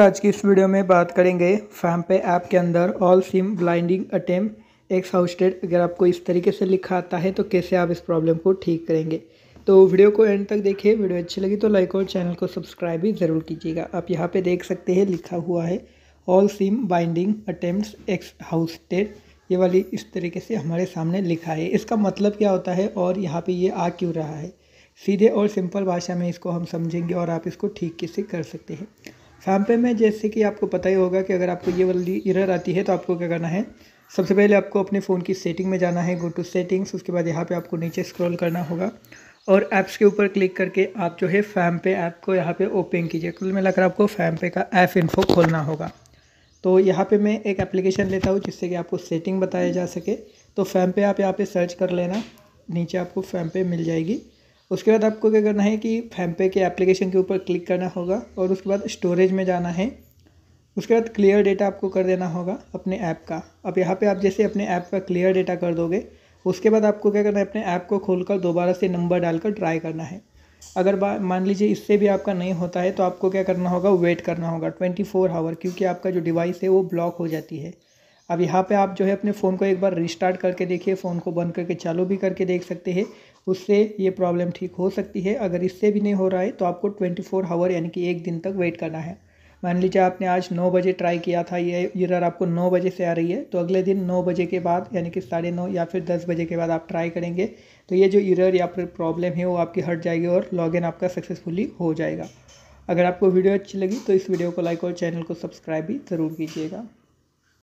आज की इस वीडियो में बात करेंगे फैम पे ऐप के अंदर all SIM binding attempt ex अगर आपको इस तरीके से लिखा आता है तो कैसे आप इस प्रॉब्लम को ठीक करेंगे तो वीडियो को एंड तक देखिए वीडियो अच्छी लगी तो लाइक और चैनल को सब्सक्राइब भी ज़रूर कीजिएगा आप यहाँ पे देख सकते हैं लिखा हुआ है all SIM binding attempt exhausted ये वाली इस तरीके से हमारे सामने लिखा है इसका मतलब क्या होता है और यहाँ पर ये आ क्यों रहा है सीधे और सिंपल भाषा में इसको हम समझेंगे और आप इसको ठीक कैसे कर सकते हैं फैम्पे में जैसे कि आपको पता ही होगा कि अगर आपको ये वाली इरर आती है तो आपको क्या करना है सबसे पहले आपको अपने फ़ोन की सेटिंग में जाना है गो टू सेटिंग्स उसके बाद यहाँ पे आपको नीचे स्क्रॉल करना होगा और ऐप्स के ऊपर क्लिक करके आप जो है फैम पे ऐप को यहाँ पे ओपन कीजिए कुल मिलाकर आपको फैम पे का ऐप इन्फो खोलना होगा तो यहाँ पे मैं एक एप्लीकेशन लेता हूँ जिससे कि आपको सेटिंग बताया जा सके तो फैम पे आप यहाँ पर सर्च कर लेना नीचे आपको फैम पे मिल जाएगी उसके बाद आपको क्या करना है कि फैमपे के एप्लीकेशन के ऊपर क्लिक करना होगा और उसके बाद स्टोरेज में जाना है उसके बाद क्लियर डेटा आपको कर देना होगा अपने ऐप का अब यहाँ पे आप जैसे अपने ऐप का क्लियर डेटा कर दोगे उसके बाद आपको क्या करना है अपने ऐप को खोलकर दोबारा से नंबर डालकर ट्राई करना है अगर मान लीजिए इससे भी आपका नहीं होता है तो आपको क्या करना होगा वेट करना होगा ट्वेंटी फोर आवर क्योंकि आपका जो डिवाइस है वो ब्लॉक हो जाती है अब यहाँ पे आप जो है अपने फ़ोन को एक बार रिस्टार्ट करके देखिए फ़ोन को बंद करके चालू भी करके देख सकते हैं उससे ये प्रॉब्लम ठीक हो सकती है अगर इससे भी नहीं हो रहा है तो आपको ट्वेंटी फोर हावर यानी कि एक दिन तक वेट करना है मान लीजिए आपने आज नौ बजे ट्राई किया था ये इरर आपको नौ बजे से आ रही है तो अगले दिन नौ बजे के बाद यानी कि साढ़े नौ या फिर दस बजे के बाद आप ट्राई करेंगे तो ये जो इरर या फिर प्रॉब्लम है वो आपकी हट जाएगी और लॉगिन आपका सक्सेसफुली हो जाएगा अगर आपको वीडियो अच्छी लगी तो इस वीडियो को लाइक और चैनल को सब्सक्राइब भी ज़रूर कीजिएगा